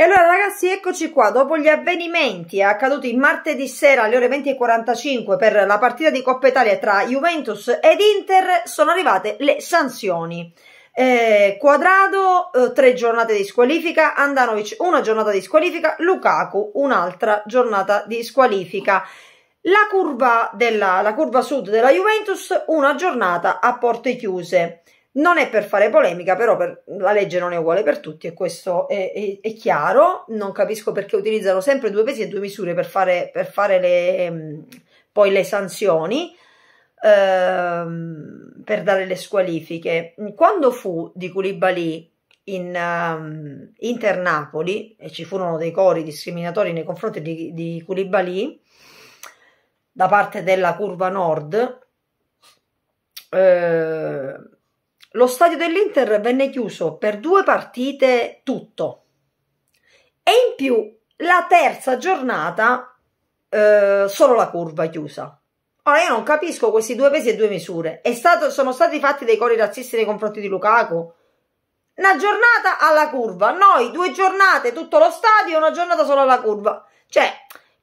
E allora ragazzi eccoci qua, dopo gli avvenimenti accaduti martedì sera alle ore 20.45 per la partita di Coppa Italia tra Juventus ed Inter sono arrivate le sanzioni. Eh, quadrado, eh, tre giornate di squalifica, Andanovic una giornata di squalifica, Lukaku un'altra giornata di squalifica. La curva, della, la curva sud della Juventus una giornata a porte chiuse. Non è per fare polemica, però per, la legge non è uguale per tutti e questo è, è, è, chiaro. Non capisco perché utilizzano sempre due pesi e due misure per fare, per fare le, mm, poi le sanzioni, ehm, per dare le squalifiche. Quando fu di Culibali in, um, Napoli e ci furono dei cori discriminatori nei confronti di, di Culibali da parte della curva nord, eh, lo stadio dell'Inter venne chiuso per due partite tutto. E in più la terza giornata eh, solo la curva chiusa. Ora io non capisco questi due pesi e due misure. Stato, sono stati fatti dei cori razzisti nei confronti di Lukaku. Una giornata alla curva, noi due giornate tutto lo stadio, una giornata solo alla curva. Cioè,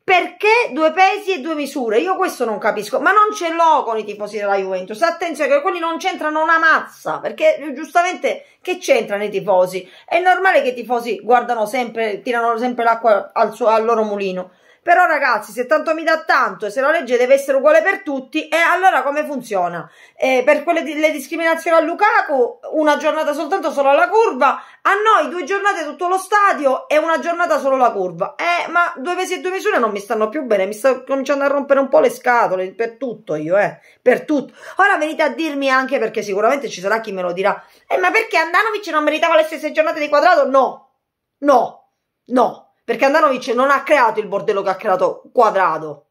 perché due pesi e due misure? Io questo non capisco, ma non ce l'ho con i tifosi della Juventus. Attenzione che quelli non c'entrano una mazza, perché eh, giustamente che c'entrano i tifosi? È normale che i tifosi guardano sempre, tirano sempre l'acqua al, suo, al loro mulino. Però ragazzi, se tanto mi dà tanto e se la legge deve essere uguale per tutti, e eh, allora come funziona? Eh, per quelle di, le discriminazioni a Lukaku, una giornata soltanto solo alla curva, a noi due giornate tutto lo stadio e una giornata solo la curva. Eh, ma due mesi e due misure non mi stanno più bene, mi sta cominciando a rompere un po' le scatole per tutto io, eh, per tutto. Ora venite a dirmi anche perché sicuramente ci sarà chi me lo dirà. Eh, ma perché Andanovic non meritava le stesse giornate di quadrato? No. No. No, perché Andanovic non ha creato il bordello che ha creato quadrato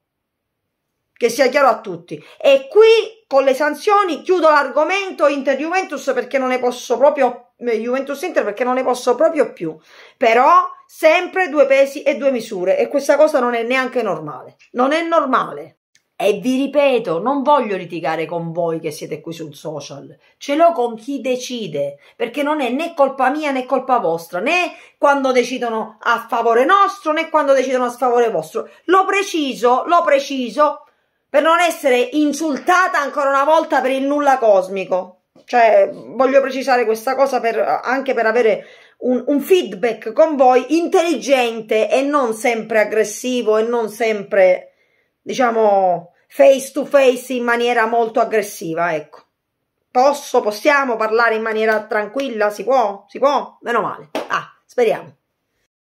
che sia chiaro a tutti. E qui con le sanzioni chiudo l'argomento Inter Juventus perché non ne posso proprio eh, Juventus Inter perché non ne posso proprio più. Però sempre due pesi e due misure e questa cosa non è neanche normale. Non è normale. E vi ripeto, non voglio litigare con voi che siete qui sul social, ce l'ho con chi decide, perché non è né colpa mia né colpa vostra, né quando decidono a favore nostro né quando decidono a sfavore vostro. L'ho preciso, l'ho preciso per non essere insultata ancora una volta per il nulla cosmico. Cioè, voglio precisare questa cosa per, anche per avere un, un, feedback con voi intelligente e non sempre aggressivo e non sempre, diciamo, face to face in maniera molto aggressiva, ecco. Posso, possiamo parlare in maniera tranquilla? Si può? Si può? Meno male. Ah, speriamo.